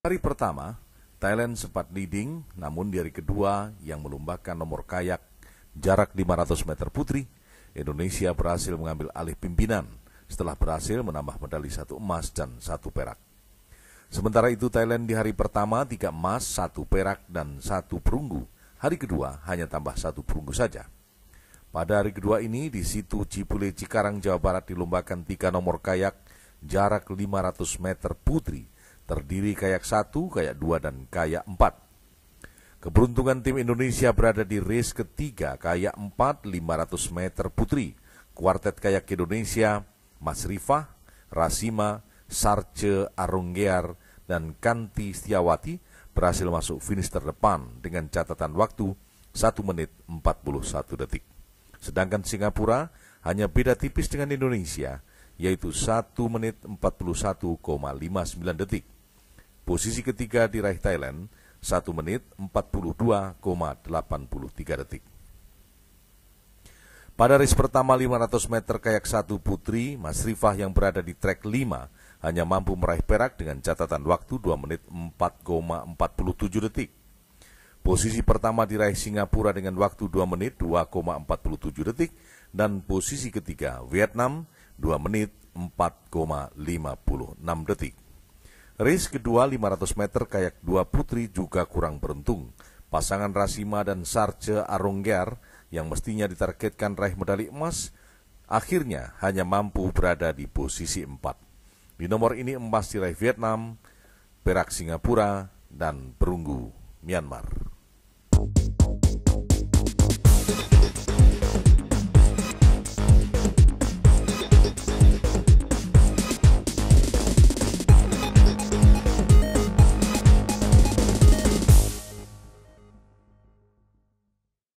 Hari pertama, Thailand sempat leading, namun di hari kedua yang melombakan nomor kayak jarak 500 meter putri, Indonesia berhasil mengambil alih pimpinan setelah berhasil menambah medali satu emas dan satu perak. Sementara itu Thailand di hari pertama tiga emas, satu perak, dan satu perunggu. Hari kedua hanya tambah satu perunggu saja. Pada hari kedua ini di situ Cipule Cikarang Jawa Barat dilombakan tiga nomor kayak jarak 500 meter putri terdiri kayak satu, kayak dua dan kayak empat. Keberuntungan tim Indonesia berada di race ketiga kayak 4 500 meter putri. Kuartet kayak Indonesia, Mas Rifah, Rasima, Sarce Arunggear, dan Kanti Setiawati berhasil masuk finish terdepan dengan catatan waktu 1 menit 41 detik. Sedangkan Singapura hanya beda tipis dengan Indonesia, yaitu 1 menit 41,59 detik. Posisi ketiga diraih Thailand, 1 menit 42,83 detik. Pada race pertama 500 meter kayak satu putri, Mas Rifah yang berada di track 5 hanya mampu meraih perak dengan catatan waktu 2 menit 4,47 detik. Posisi pertama diraih Singapura dengan waktu 2 menit 2,47 detik dan posisi ketiga Vietnam 2 menit 4,56 detik. Race kedua 500 meter kayak dua putri juga kurang beruntung. Pasangan Rasima dan Sarce Arongger yang mestinya ditargetkan raih medali emas, akhirnya hanya mampu berada di posisi 4. Di nomor ini emas diraih Vietnam, perak Singapura, dan perunggu Myanmar.